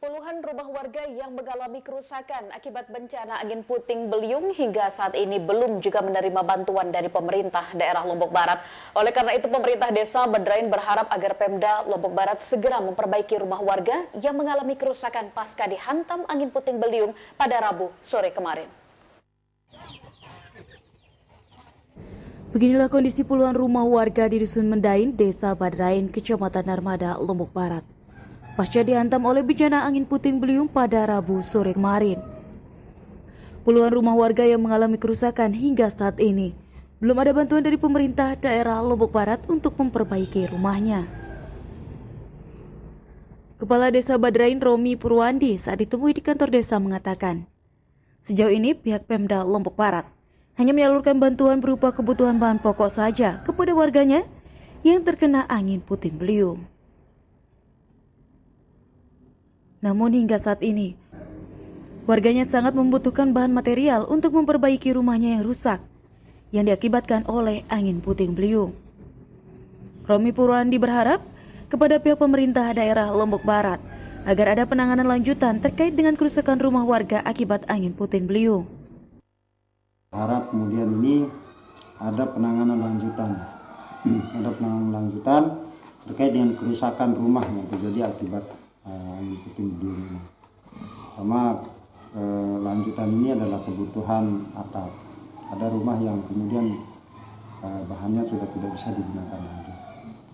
Puluhan rumah warga yang mengalami kerusakan akibat bencana angin puting beliung hingga saat ini belum juga menerima bantuan dari pemerintah daerah Lombok Barat. Oleh karena itu pemerintah desa Bedrain berharap agar Pemda Lombok Barat segera memperbaiki rumah warga yang mengalami kerusakan pasca dihantam angin puting beliung pada Rabu sore kemarin. Beginilah kondisi puluhan rumah warga di Dusun Mendain, Desa Badrain, Kecamatan Narmada, Lombok Barat pasca dihantam oleh bencana angin puting beliung pada Rabu sore kemarin. Puluhan rumah warga yang mengalami kerusakan hingga saat ini. Belum ada bantuan dari pemerintah daerah Lombok Barat untuk memperbaiki rumahnya. Kepala Desa Badrain Romi Purwandi saat ditemui di kantor desa mengatakan, sejauh ini pihak Pemda Lombok Barat hanya menyalurkan bantuan berupa kebutuhan bahan pokok saja kepada warganya yang terkena angin puting beliung. Namun hingga saat ini, warganya sangat membutuhkan bahan material untuk memperbaiki rumahnya yang rusak yang diakibatkan oleh angin puting beliung. Romi Purwandi berharap kepada pihak pemerintah daerah Lombok Barat agar ada penanganan lanjutan terkait dengan kerusakan rumah warga akibat angin puting beliung. Harap kemudian ini ada penanganan lanjutan. ada penanganan lanjutan terkait dengan kerusakan rumah yang terjadi akibat yang eh, penting dulu. ini sama eh, lanjutan ini adalah kebutuhan atap ada rumah yang kemudian eh, bahannya sudah tidak bisa digunakan lagi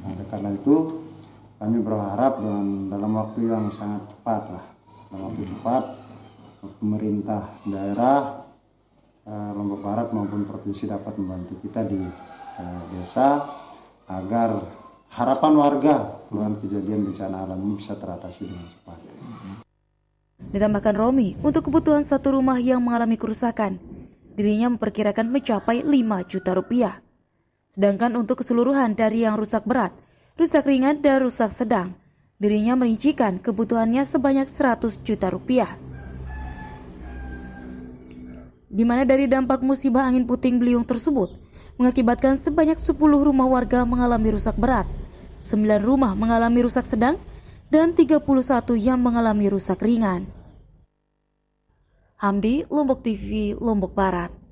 nah oleh karena itu kami berharap dengan dalam waktu yang sangat cepat lah dalam waktu cepat pemerintah daerah eh, Lombok Barat maupun provinsi dapat membantu kita di eh, desa agar harapan warga keluhan kejadian bencana alam ini bisa teratasi dengan cepat. Ditambahkan Romi, untuk kebutuhan satu rumah yang mengalami kerusakan, dirinya memperkirakan mencapai 5 juta rupiah. Sedangkan untuk keseluruhan dari yang rusak berat, rusak ringan dan rusak sedang, dirinya merincikan kebutuhannya sebanyak 100 juta rupiah di dari dampak musibah angin puting beliung tersebut, mengakibatkan sebanyak 10 rumah warga mengalami rusak berat, 9 rumah mengalami rusak sedang, dan 31 yang mengalami rusak ringan. Hamdi, Lombok TV, Lombok Barat.